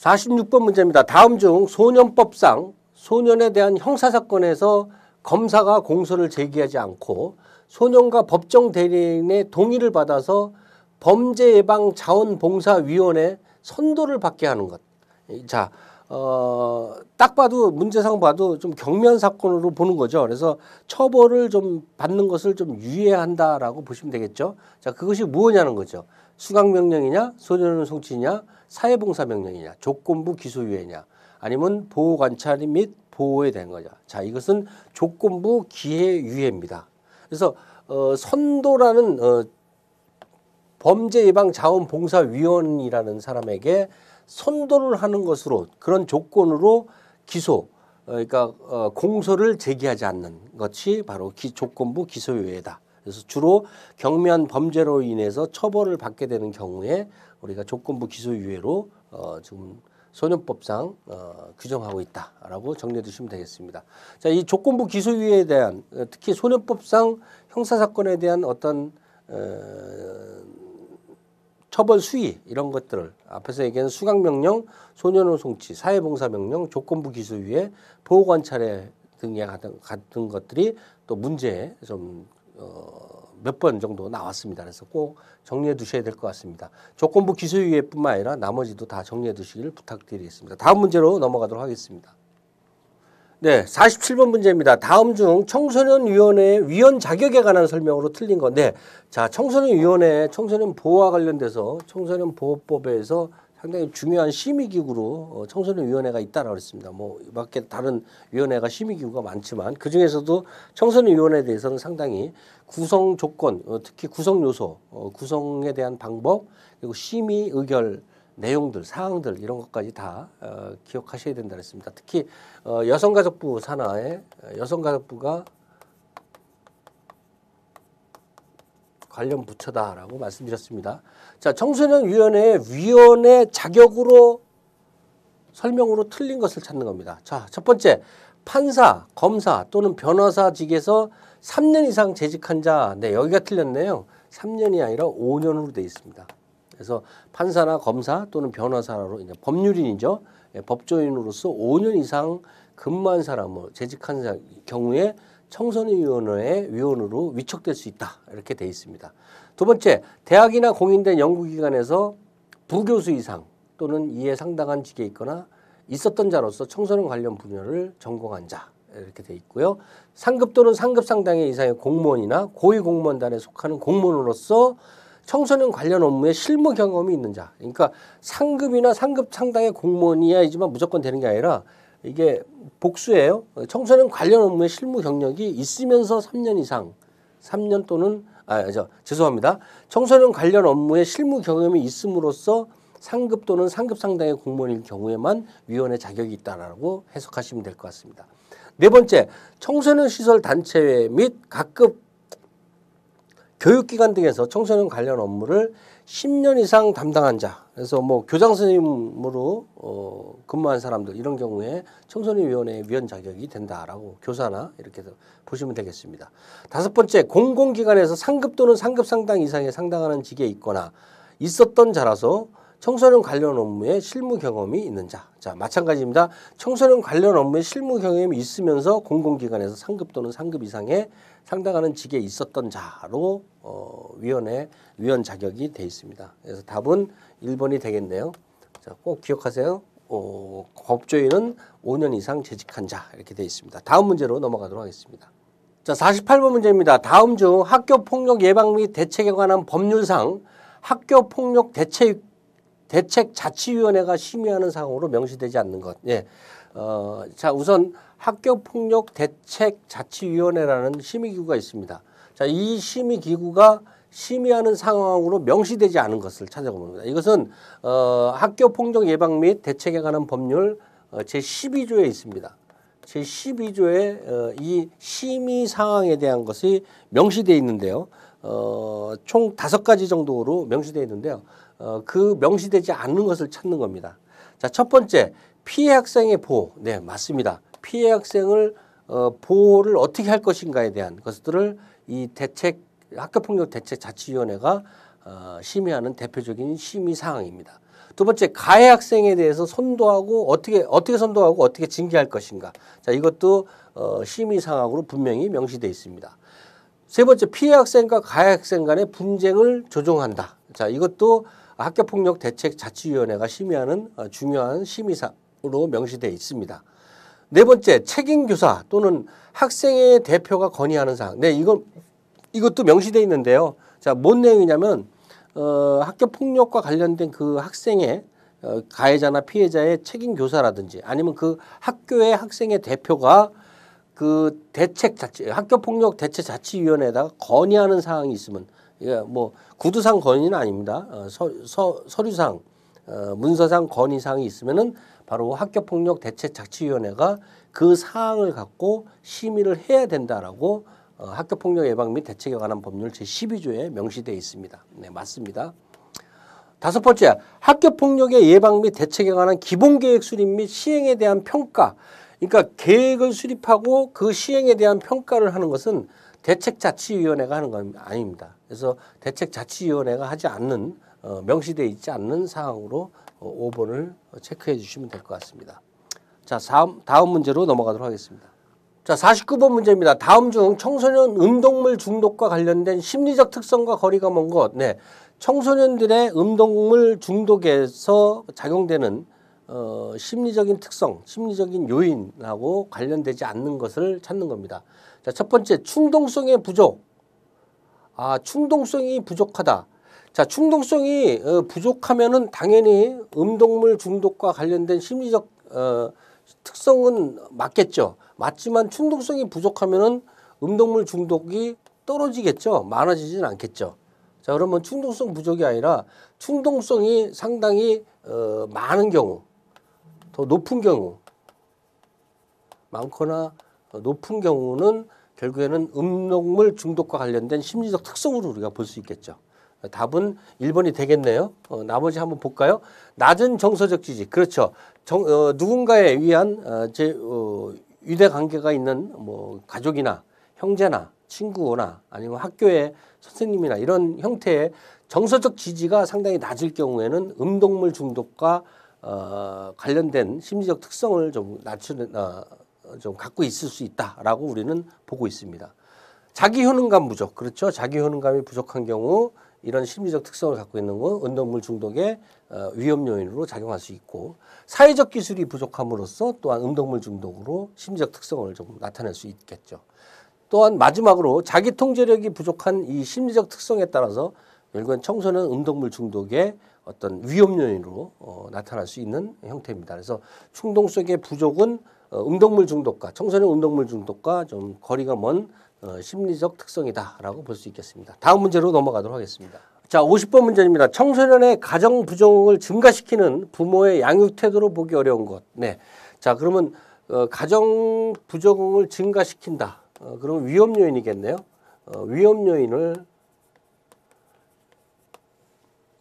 46번 문제입니다. 다음 중 소년법상 소년에 대한 형사사건에서 검사가 공소를 제기하지 않고 소년과 법정 대리인의 동의를 받아서 범죄예방자원봉사위원회 선도를 받게 하는 것. 자, 어, 딱 봐도 문제상 봐도 좀 경면 사건으로 보는 거죠. 그래서 처벌을 좀 받는 것을 좀 유예한다라고 보시면 되겠죠. 자, 그것이 무엇냐는 거죠. 수강명령이냐, 소년원 송치냐, 사회봉사명령이냐, 조건부 기소유예냐, 아니면 보호관찰 및 보호에 대한 거냐. 자, 이것은 조건부 기해유예입니다. 그래서 어, 선도라는 어, 범죄 예방 자원봉사위원이라는 사람에게 선도를 하는 것으로 그런 조건으로 기소 어, 그러니까 어, 공소를 제기하지 않는 것이 바로 기, 조건부 기소유예다. 그래서 주로 경미한 범죄로 인해서 처벌을 받게 되는 경우에 우리가 조건부 기소유예로 어, 지금 소년법상 어, 규정하고 있다라고 정리해 주시면 되겠습니다. 자, 이 조건부 기소유예에 대한 특히 소년법상 형사사건에 대한 어떤 어, 처벌 수위 이런 것들을 앞에서 얘기한 수강명령, 소년원송치 사회봉사명령, 조건부 기소위에 보호관찰에 등에 같은 것들이 또 문제에 좀 어, 몇 번 정도 나왔습니다. 그래서 꼭 정리해 두셔야 될 것 같습니다. 조건부 기소위에뿐만 아니라 나머지도 다 정리해 두시기를 부탁드리겠습니다. 다음 문제로 넘어가도록 하겠습니다. 네, 47번 문제입니다. 다음 중 청소년위원회 위원 자격에 관한 설명으로 틀린 건데, 자, 청소년위원회 청소년 보호와 관련돼서 청소년 보호법에서 상당히 중요한 심의기구로 어, 청소년위원회가 있다라고 했습니다. 뭐, 밖에 다른 위원회가 심의기구가 많지만, 그 중에서도 청소년위원회에 대해서는 상당히 구성 조건, 어, 특히 구성 요소, 어, 구성에 대한 방법, 그리고 심의 의결, 내용들, 사항들 이런 것까지 다 어, 기억하셔야 된다 그랬습니다. 특히 어, 여성가족부 산하에 어, 여성가족부가 관련 부처다라고 말씀드렸습니다. 자, 청소년위원회 위원회 자격으로 설명으로 틀린 것을 찾는 겁니다. 자, 첫 번째, 판사, 검사 또는 변호사직에서 3년 이상 재직한 자, 네, 여기가 틀렸네요. 3년이 아니라 5년으로 되어 있습니다. 그래서 판사나 검사 또는 변호사로 이제 법률인이죠. 예, 법조인으로서 5년 이상 근무한 사람을 뭐 재직한 경우에 청소년위원회 위원으로 위촉될 수 있다. 이렇게 돼 있습니다. 두 번째, 대학이나 공인된 연구기관에서 부교수 이상 또는 이에 상당한 직에 있거나 있었던 자로서 청소년 관련 분야를 전공한 자 이렇게 돼 있고요. 상급 또는 상급 상당의 이상의 공무원이나 고위 공무원단에 속하는 공무원으로서 청소년 관련 업무에 실무 경험이 있는 자. 그러니까 상급이나 상급 상당의 공무원이야이지만 무조건 되는 게 아니라 이게 복수예요. 청소년 관련 업무에 실무 경력이 있으면서 3년 이상, 3년 또는 아, 저, 죄송합니다. 청소년 관련 업무에 실무 경험이 있음으로써 상급 또는 상급 상당의 공무원일 경우에만 위원회 자격이 있다라고 해석하시면 될 것 같습니다. 네 번째, 청소년 시설 단체 및 각급 교육기관 등에서 청소년 관련 업무를 10년 이상 담당한 자, 그래서 뭐 교장 선생님으로 어, 근무한 사람들 이런 경우에 청소년위원회 위원 자격이 된다라고 교사나 이렇게 보시면 되겠습니다. 다섯 번째, 공공기관에서 상급 또는 상급 상당 이상의 상당하는 직에 있거나 있었던 자라서 청소년 관련 업무에 실무 경험이 있는 자. 자, 마찬가지입니다. 청소년 관련 업무에 실무 경험이 있으면서 공공기관에서 상급 또는 상급 이상의 상당하는 직에 있었던 자로 어, 위원회 위원 자격이 돼 있습니다. 그래서 답은 1번이 되겠네요. 자, 꼭 기억하세요. 어, 법조인은 5년 이상 재직한 자 이렇게 돼 있습니다. 다음 문제로 넘어가도록 하겠습니다. 자, 48번 문제입니다. 다음 중 학교 폭력 예방 및 대책에 관한 법률상 학교 폭력 대책 대책 자치위원회가 심의하는 사항으로 명시되지 않는 것. 예. 어, 자 우선 학교폭력 대책 자치위원회라는 심의기구가 있습니다. 자 이 심의기구가 심의하는 상황으로 명시되지 않은 것을 찾아봅니다. 이것은 어, 학교폭력 예방 및 대책에 관한 법률 어, 제12조에 있습니다. 제12조에 어, 이 심의 상황에 대한 것이 명시되어 있는데요. 어, 총 다섯 가지 정도로 명시되어 있는데요. 어, 그 명시되지 않는 것을 찾는 겁니다. 자, 첫 번째, 피해 학생의 보호. 네, 맞습니다. 피해 학생을 어, 보호를 어떻게 할 것인가에 대한 것들을 이 대책 학교폭력 대책 자치위원회가 어, 심의하는 대표적인 심의 사항입니다. 두 번째 가해 학생에 대해서 선도하고 어떻게 어떻게 선도하고 어떻게 징계할 것인가. 자 이것도 어, 심의 사항으로 분명히 명시돼 있습니다. 세 번째 피해 학생과 가해 학생 간의 분쟁을 조정한다. 자 이것도 학교폭력 대책 자치위원회가 심의하는 어, 중요한 심의사 항 으로 명시되어 있습니다. 네 번째 책임 교사 또는 학생의 대표가 건의하는 사항. 네, 이건 이것도 명시되어 있는데요. 자, 뭔 내용이냐면 어, 학교 폭력과 관련된 그 학생의 어, 가해자나 피해자의 책임 교사라든지 아니면 그 학교의 학생의 대표가 그 대책 자치 학교 폭력 대체 자치위원회에다가 건의하는 사항이 있으면 이게 예, 뭐 구두상 건의는 아닙니다. 어, 서, 서, 서류상 어, 문서상 건의사항이 있으면은 바로 학교폭력 대책자치위원회가 그 사항을 갖고 심의를 해야 된다라고 어, 학교폭력 예방 및 대책에 관한 법률 제12조에 명시되어 있습니다. 네, 맞습니다. 다섯 번째, 학교폭력의 예방 및 대책에 관한 기본계획 수립 및 시행에 대한 평가. 그러니까 계획을 수립하고 그 시행에 대한 평가를 하는 것은 대책자치위원회가 하는 건 아닙니다. 그래서 대책자치위원회가 하지 않는 어, 명시되어 있지 않는 사항으로 5번을 어, 체크해 주시면 될 것 같습니다. 자, 다음, 다음 문제로 넘어가도록 하겠습니다. 자, 49번 문제입니다. 다음 중 청소년 음동물 중독과 관련된 심리적 특성과 거리가 먼 것. 네. 청소년들의 음동물 중독에서 작용되는 어, 심리적인 특성, 심리적인 요인하고 관련되지 않는 것을 찾는 겁니다. 자, 첫 번째, 충동성의 부족. 아, 충동성이 부족하다. 자, 충동성이 어, 부족하면은 당연히 음동물 중독과 관련된 심리적 어, 특성은 맞겠죠. 맞지만 충동성이 부족하면은 음동물 중독이 떨어지겠죠. 많아지진 않겠죠. 자, 그러면 충동성 부족이 아니라 충동성이 상당히 어, 많은 경우, 더 높은 경우, 많거나 높은 경우는 결국에는 음동물 중독과 관련된 심리적 특성으로 우리가 볼 수 있겠죠. 답은 1번이 되겠네요. 어, 나머지 한번 볼까요? 낮은 정서적 지지. 그렇죠. 정, 어, 누군가에 의한 어, 제, 어, 유대 관계가 있는 뭐 가족이나 형제나 친구나 아니면 학교의 선생님이나 이런 형태의 정서적 지지가 상당히 낮을 경우에는 음동물 중독과 어, 관련된 심리적 특성을 좀 낮추는 어, 좀 갖고 있을 수 있다라고 우리는 보고 있습니다. 자기 효능감 부족 그렇죠. 자기 효능감이 부족한 경우 이런 심리적 특성을 갖고 있는 건 운동물 중독의 어, 위험 요인으로 작용할 수 있고 사회적 기술이 부족함으로써 또한 운동물 중독으로 심리적 특성을 좀 나타낼 수 있겠죠. 또한 마지막으로 자기 통제력이 부족한 이 심리적 특성에 따라서 결국엔 청소년 운동물 중독의 어떤 위험 요인으로 어, 나타날 수 있는 형태입니다. 그래서 충동속의 부족은 어, 운동물 중독과 청소년 운동물 중독과 좀 거리가 먼 어, 심리적 특성이다라고 볼 수 있겠습니다. 다음 문제로 넘어가도록 하겠습니다. 자, 50번 문제입니다. 청소년의 가정 부정을 증가시키는 부모의 양육 태도로 보기 어려운 것. 네. 자, 그러면 어, 가정 부정을 증가시킨다. 어, 그럼 위험 요인이겠네요. 어, 위험 요인을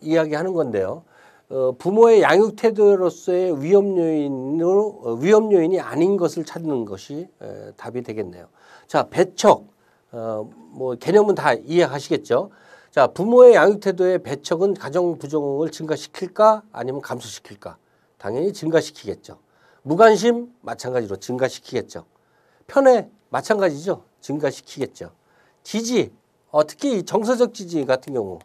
이야기하는 건데요. 어, 부모의 양육 태도로서의 위험 요인으로 어, 위험 요인이 아닌 것을 찾는 것이 에, 답이 되겠네요. 자, 배척. 어, 뭐 개념은 다 이해하시겠죠? 자, 부모의 양육 태도의 배척은 가정 부정을 증가시킬까 아니면 감소시킬까? 당연히 증가시키겠죠. 무관심 마찬가지로 증가시키겠죠. 편애 마찬가지죠. 증가시키겠죠. 지지 어, 특히 정서적 지지 같은 경우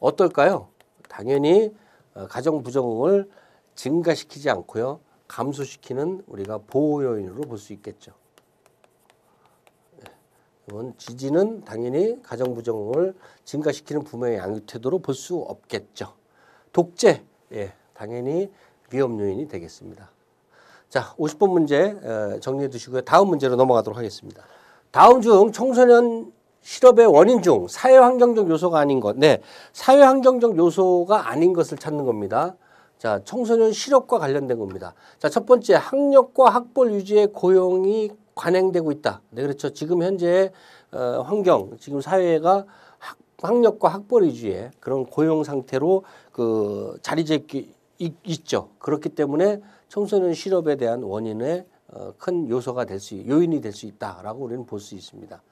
어떨까요? 당연히 어, 가정 부정을 증가시키지 않고요. 감소시키는 우리가 보호 요인으로 볼 수 있겠죠. 예. 이번 지진은 당연히 가정 부정을 증가시키는 부모의 양육 태도로 볼 수 없겠죠. 독재, 예, 당연히 위험 요인이 되겠습니다. 자, 50번 문제 어, 정리해 두시고요. 다음 문제로 넘어가도록 하겠습니다. 다음 중 청소년 실업의 원인 중 사회 환경적 요소가 아닌 것, 네, 사회 환경적 요소가 아닌 것을 찾는 겁니다. 자, 청소년 실업과 관련된 겁니다. 자, 첫 번째 학력과 학벌 유지의 고용이 관행되고 있다. 네, 그렇죠. 지금 현재 어, 환경, 지금 사회가 학, 학력과 학벌 위주의 그런 고용 상태로 그 자리잡기 있죠. 그렇기 때문에 청소년 실업에 대한 원인의 어, 큰 요소가 될 수, 요인이 될 수 있다라고 우리는 볼 수 있습니다.